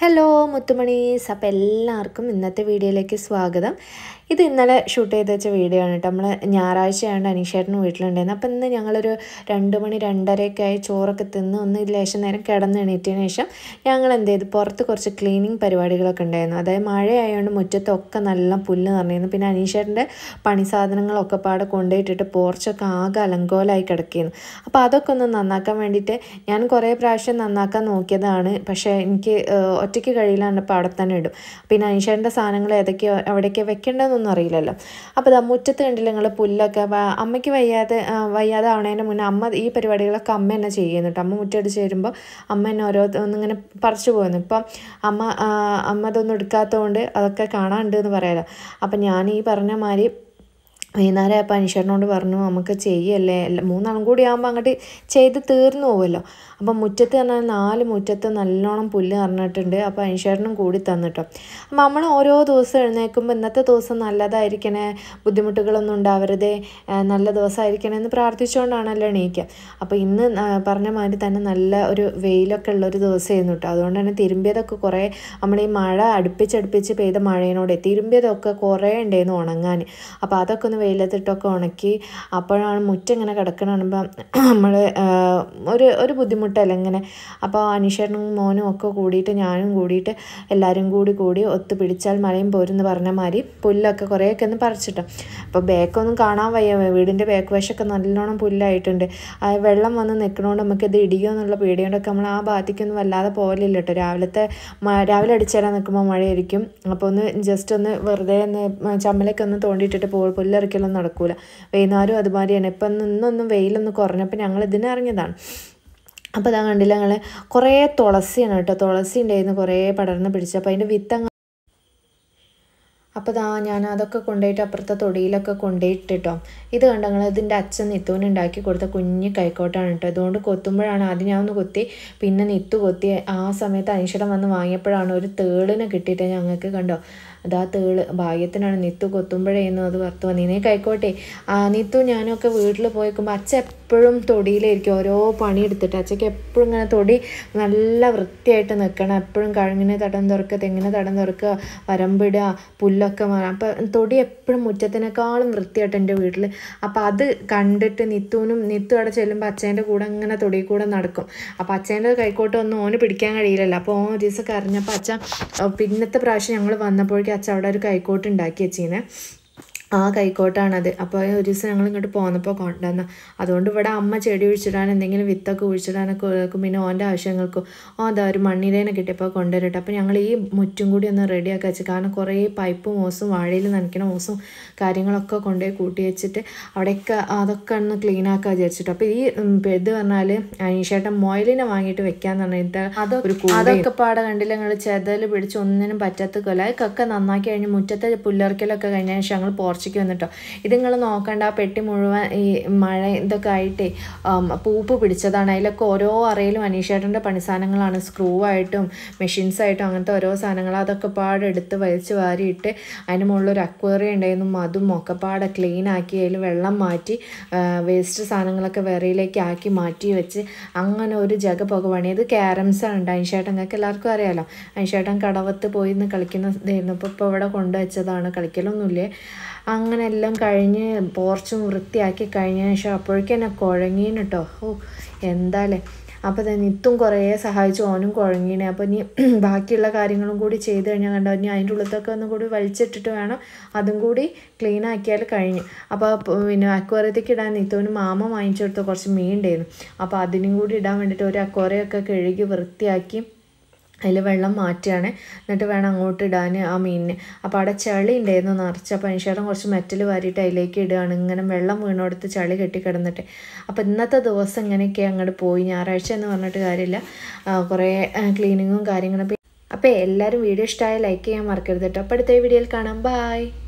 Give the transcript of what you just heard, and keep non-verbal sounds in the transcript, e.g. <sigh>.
hello മുത്തുമണീസ് അപ്പോൾ എല്ലാവർക്കും ഇന്നത്തെ വീഡിയോയിലേക്ക് സ്വാഗതം ഇത് ഇന്നലെ ഷൂട്ട് ചെയ്ത് വെച്ച വീഡിയോ ആണ് കേട്ടോ നമ്മൾ ഞായറാഴ്ചയാണ് അനീഷേട്ടൻ വീട്ടിലുണ്ടായിരുന്നത് അപ്പം ഇന്ന് ഞങ്ങളൊരു രണ്ട് മണി രണ്ടരയൊക്കെ ആയി ചോറൊക്കെ തിന്ന് ഒന്ന് ലേശം നേരം കിടന്ന് എണീറ്റതിന് ശേഷം ഞങ്ങൾ എന്ത് ചെയ്തു പുറത്ത് കുറച്ച് ക്ലീനിങ് പരിപാടികളൊക്കെ ഉണ്ടായിരുന്നു അതായത് മഴയായതുകൊണ്ട് മുറ്റത്തൊക്കെ നല്ല പുല്ല് നിറഞ്ഞിരുന്നു പിന്നെ അനീഷേട്ടൻ്റെ പണി സാധനങ്ങളൊക്കെ പാടെ കൊണ്ടുപോയിട്ടിട്ട് പോർച്ചൊക്കെ ആകെ അലങ്കോലായി കിടക്കിയിരുന്നു അപ്പോൾ അതൊക്കെ ഒന്ന് നന്നാക്കാൻ വേണ്ടിയിട്ട് ഞാൻ കുറേ പ്രാവശ്യം നന്നാക്കാൻ നോക്കിയതാണ് പക്ഷേ എനിക്ക് ഒറ്റയ്ക്ക് കഴിയില്ലാണ്ടപ്പോൾ അവിടെ തന്നെ ഇടും പിന്നെ അനീഷേട്ടൻ്റെ സാധനങ്ങൾ ഏതൊക്കെയോ അവിടേക്ക് വെക്കേണ്ടതെന്ന് ഒന്നും അറിയില്ലല്ലോ അപ്പോൾ ഇതാ മുറ്റത്ത് കണ്ടില്ല നിങ്ങൾ പുല്ലൊക്കെ അമ്മയ്ക്ക് വയ്യാതെ വയ്യാതെ ആവണേൻ്റെ മുന്നേ അമ്മ ഈ പരിപാടികളൊക്കെ അമ്മ എന്നെ ചെയ്യുന്നുണ്ട് അമ്മ മുറ്റടിച്ച് വരുമ്പോൾ അമ്മ എന്നെ ഓരോ ഒന്നിങ്ങനെ പറിച്ചു പോകുന്നു ഇപ്പം അമ്മ അമ്മ ഇതൊന്നും എടുക്കാത്തതുകൊണ്ട് അതൊക്കെ കാണാനുണ്ട് എന്ന് പറയാമല്ലോ അപ്പം ഞാൻ ഈ പറഞ്ഞ മാതിരി വൈകുന്നേരമായപ്പോൾ അനീഷേട്ടനോട് പറഞ്ഞു നമുക്ക് ചെയ്യല്ലേ മൂന്നാളും കൂടി ആകുമ്പോൾ അങ്ങോട്ട് ചെയ്ത് തീർന്നു പോകുമല്ലോ അപ്പം മുറ്റത്ത് പറഞ്ഞാൽ നാല് മുറ്റത്ത് നല്ലോണം പുല്ല് പറഞ്ഞിട്ടുണ്ട് അപ്പോൾ അനീഷേട്ടനും കൂടി തന്നിട്ടോ അപ്പം നമ്മൾ ഓരോ ദിവസം എഴുന്നേൽക്കുമ്പോൾ ഇന്നത്തെ ദിവസം നല്ലതായിരിക്കണേ ബുദ്ധിമുട്ടുകളൊന്നും ഉണ്ടാവരുതേ നല്ല ദിവസമായിരിക്കണേ എന്ന് പ്രാർത്ഥിച്ചുകൊണ്ടാണല്ലോ എണീക്കുക അപ്പോൾ ഇന്ന് പറഞ്ഞ മാതിരി തന്നെ നല്ല ഒരു വെയിലൊക്കെ ഉള്ളൊരു ദിവസമായിരുന്നു കേട്ടോ അതുകൊണ്ട് തന്നെ തിരുമ്പിയതൊക്കെ കുറേ നമ്മൾ ഈ മഴ അടുപ്പിച്ചടുപ്പിച്ച് പെയ്ത മഴയിനോടെ തിരുമ്പിയതൊക്കെ കുറേ ഉണ്ടായിരുന്നു ഉണങ്ങാൻ അപ്പോൾ അതൊക്കെ ഒന്ന് വെയിലത്തിട്ടൊക്കെ ഉണക്കി അപ്പോഴാണ് മുറ്റം ഇങ്ങനെ കിടക്കണ നമ്മൾ ഒരു ഒരു ബുദ്ധിമുട്ടല്ല ഇങ്ങനെ അപ്പോൾ അനീഷേട്ടനും മോനും ഒക്കെ കൂടിയിട്ട് ഞാനും കൂടിയിട്ട് എല്ലാവരും കൂടി കൂടി ഒത്തു പിടിച്ചാൽ മഴയും എന്ന് പറഞ്ഞ മാതിരി പുല്ലൊക്കെ കുറേയൊക്കെ ഒന്ന് പറിച്ചിട്ടു അപ്പോൾ ബേക്കൊന്നും കാണാൻ വയ്യ വീടിൻ്റെ ബേക്ക് വശമൊക്കെ നല്ലോണം പുല്ലായിട്ടുണ്ട് ആ വെള്ളം വന്ന് നിൽക്കണോണ്ട് നമുക്കിത് ഇടിയോ എന്നുള്ള പേടിയോണ്ടൊക്കെ നമ്മൾ ആ ഭാഗത്തേക്കൊന്നും വല്ലാതെ പോകലില്ല കേട്ടോ രാവിലത്തെ രാവിലെ അടിച്ചേരാൻ നിൽക്കുമ്പോൾ മഴയായിരിക്കും അപ്പോൾ ഒന്ന് ജസ്റ്റ് ഒന്ന് വെറുതെ ഒന്ന് ചമ്മലൊക്കെ ഒന്ന് തോണ്ടിയിട്ടിട്ട് പോ പുല്ലറി പറിക്കലൊന്നും നടക്കൂല വൈകുന്നേരം അതുമാതിരി തന്നെ ഇപ്പം നിന്നൊന്നും വെയിലൊന്നും കുറഞ്ഞപ്പോൾ ഞങ്ങൾ ഇതിനിറങ്ങിയതാണ് അപ്പോൾ അതാ കണ്ടില്ല ഞങ്ങൾ കുറേ തുളസിയാണ് കേട്ടോ തുളസി ഉണ്ടായിരുന്നു കുറേ പടർന്ന് പിടിച്ചു അപ്പോൾ അതിൻ്റെ വിത്ത് അപ്പോൾ ദാ ഞാൻ അതൊക്കെ കൊണ്ടുപോയിട്ട് അപ്പുറത്തെ തൊടിയിലൊക്കെ കൊണ്ടുപോയിട്ടിട്ടോ ഇത് കണ്ടങ്ങൾ ഇതിൻ്റെ അച്ഛൻ നിത്തുവിന് ഉണ്ടാക്കി കൊടുത്ത കുഞ്ഞു കൈക്കോട്ടാണ് കേട്ടോ അതുകൊണ്ട് കൊത്തുമ്പോഴാണ് ആദ്യം ഞാൻ ഒന്ന് കൊത്തി പിന്നെ നിത്തു കൊത്തി ആ സമയത്ത് അനിശ്ചിതം വന്ന് വാങ്ങിയപ്പോഴാണ് ഒരു തേളിനെ കിട്ടിയിട്ട് ഞങ്ങൾക്ക് കണ്ടോ അതാ തേള് ഭാഗ്യത്തിനാണ് നിത്തു കൊത്തുമ്പോഴേന്ന് അത് വറുത്ത് വന്നീനേ കൈക്കോട്ടെ ആ നിത്തു ഞാനൊക്കെ വീട്ടിൽ പോയി നിൽക്കുമ്പോൾ അച്ഛ എപ്പോഴും തൊടിയിലായിരിക്കും ഓരോ പണി എടുത്തിട്ട് അച്ഛക്ക് എപ്പോഴും ഇങ്ങനെ തൊടി നല്ല വൃത്തിയായിട്ട് നിൽക്കണം എപ്പോഴും കഴുങ്ങിനെ തടം തുറക്കുക തെങ്ങിനെ തടം തുറക്കുക വരമ്പിടുക പുല്ല തൊടിയിലൊക്കെ മാറാം അപ്പം തൊടി എപ്പോഴും മുറ്റത്തിനേക്കാളും വൃത്തിയായിട്ട് എൻ്റെ വീട്ടിൽ അപ്പോൾ അത് കണ്ടിട്ട് നിത്തുവിനും നിത്തു അവിടെ ചെല്ലുമ്പോൾ അച്ഛൻ്റെ കൂടെ ഇങ്ങനെ തൊടി കൂടെ നടക്കും അപ്പോൾ അച്ഛൻ്റെ കൈക്കോട്ട് ഒന്നും ഓന് പിടിക്കാൻ കഴിയില്ലല്ലോ അപ്പോൾ ഓ ഒരു ദിവസം കരഞ്ഞപ്പോൾ അച്ഛൻ പിന്നത്തെ പ്രാവശ്യം ഞങ്ങൾ വന്നപ്പോഴേക്കും അച്ഛൻ അവിടെ ഒരു കൈക്കോട്ട് ഉണ്ടാക്കി വെച്ചീനെ ആ കൈക്കോട്ടാണത് അപ്പോൾ ഒരു ദിവസം ഞങ്ങൾ ഇങ്ങോട്ട് പോന്നപ്പോൾ കൊണ്ടുവന്ന അതുകൊണ്ട് ഇവിടെ അമ്മ ചെടി ഒഴിച്ചിടാൻ എന്തെങ്കിലും വിത്തൊക്കെ ഒഴിച്ചിടാനൊക്കെ വെക്കും പിന്നെ ഓൻ്റെ ആവശ്യങ്ങൾക്കും ഓ അതാ ഒരു മണ്ണിരേനെ കിട്ടിയപ്പോൾ കൊണ്ടുവരട്ടെ അപ്പോൾ ഞങ്ങൾ ഈ മുറ്റും കൂടി ഒന്ന് റെഡിയാക്കി വെച്ചു കാരണം കുറേ പൈപ്പും മോസും വാഴയിൽ നനയ്ക്കണ മോസും കാര്യങ്ങളൊക്കെ കൊണ്ടുപോയി കൂട്ടി വെച്ചിട്ട് അവിടെയൊക്കെ അതൊക്കെ ഒന്ന് ക്ലീൻ ആക്കാൻ വിചാരിച്ചിട്ട് അപ്പോൾ ഈ ഇത് പറഞ്ഞാൽ അനീഷേട്ടൻ മൊയലിനെ വാങ്ങിയിട്ട് വെക്കാന്ന് പറഞ്ഞിട്ട് അതൊരു അതൊക്കെ പാടെ കണ്ടില്ല ഞങ്ങൾ ചെതൽ പിടിച്ച് ഒന്നിനും പറ്റാത്ത കൊല അതൊക്കെ നന്നാക്കി കഴിഞ്ഞ് മുറ്റത്തെ പുല്ലറക്കലൊക്കെ കഴിഞ്ഞ ശേഷം ഞങ്ങൾ ചോർച്ചയ്ക്ക് വന്നിട്ടോ ഇത് നിങ്ങൾ നോക്കണ്ട പെട്ടി മുഴുവൻ ഈ മഴ ഇതൊക്കെ ആയിട്ടേ പൂപ്പ് പിടിച്ചതാണ് അതിലൊക്കെ ഓരോ അറയിലും അനീഷേട്ടൻ്റെ പണിസാധനങ്ങളാണ് സ്ക്രൂ ആയിട്ടും മെഷീൻസ് ആയിട്ടും അങ്ങനത്തെ ഓരോ സാധനങ്ങൾ അതൊക്കെ പാടെടുത്ത് വലിച്ചു വാരിയിട്ട് അതിന് ഒരു അക്വേറിയം ഉണ്ടായിരുന്നു അതും ഒക്കെ പാടെ ക്ലീൻ ആക്കി അതിൽ വെള്ളം മാറ്റി വേസ്റ്റ് സാധനങ്ങളൊക്കെ വിറയിലേക്ക് ആക്കി മാറ്റി വെച്ച് അങ്ങനെ ഒരു ജഗ പുക പണിയത് ക്യാരംസാണ് ഉണ്ട് അനിഷേട്ടൻ നിങ്ങൾക്ക് എല്ലാവർക്കും അറിയാലോ അനീഷേട്ടൻ കടവത്ത് പോയി നിന്ന് കളിക്കുന്നതായിരുന്നു ഇപ്പോൾ ഇപ്പോൾ ഇവിടെ കൊണ്ടുവച്ചതാണ് കളിക്കലൊന്നുമില്ലേ അങ്ങനെ എല്ലാം കഴിഞ്ഞ് പോർച്ചും വൃത്തിയാക്കി കഴിഞ്ഞ ശേഷം അപ്പോഴേക്കും എന്നെ കുഴങ്ങീന് കേട്ടോ ഓ എന്താലേ അപ്പോൾ തന്നെ നിത്തും കുറേ സഹായിച്ചു ഓനും കുഴങ്ങീനെ അപ്പോൾ ഇനി <clears throat> ബാക്കിയുള്ള കാര്യങ്ങളും കൂടി ചെയ്ത് കഴിഞ്ഞാൽ കണ്ടോ ഇനി അതിൻ്റെ ഉള്ളത്തൊക്കെ ഒന്നും കൂടി വലിച്ചിട്ടിട്ട് വേണം അതും കൂടി ക്ലീൻ ആക്കിയാൽ കഴിഞ്ഞു അപ്പോൾ പിന്നെ അക്വാറിയത്തേക്ക് ഇടാൻ നിത്തുവിന് മാമ വാങ്ങിച്ചു കൊടുത്ത കുറച്ച് മീൻ ഉണ്ടായിരുന്നു അപ്പോൾ അതിനും കൂടി ഇടാൻ വേണ്ടിയിട്ട് ഒരു അക്വാറിയൊക്കെ കഴുകി വൃത്തിയാക്കി അതിൽ വെള്ളം മാറ്റുകയാണ് എന്നിട്ട് വേണം അങ്ങോട്ട് ഇടാൻ ആ മീനിന് അപ്പോൾ അവിടെ ചളി ഉണ്ടായിരുന്നു നിറച്ച് അപ്പോൾ അനുശേഷം കുറച്ച് മെറ്റൽ വാരിയിട്ട് അതിലേക്ക് ഇടുകയാണ് ഇങ്ങനെ വെള്ളം വീണെടുത്ത് ചളി കെട്ടിക്കിടന്നിട്ട് അപ്പോൾ ഇന്നത്തെ ദിവസം ഇങ്ങനെയൊക്കെ അങ്ങോട്ട് പോയി ഞായറാഴ്ച എന്ന് പറഞ്ഞിട്ട് കാര്യമില്ല കുറേ ക്ലീനിങ്ങും കാര്യങ്ങളും അപ്പോൾ എല്ലാവരും വീഡിയോ ഇഷ്ടമായ ലൈക്ക് ചെയ്യാൻ മറക്കരുത് കേട്ടോ അപ്പോൾ അടുത്ത വീഡിയോയിൽ കാണാം ബായ്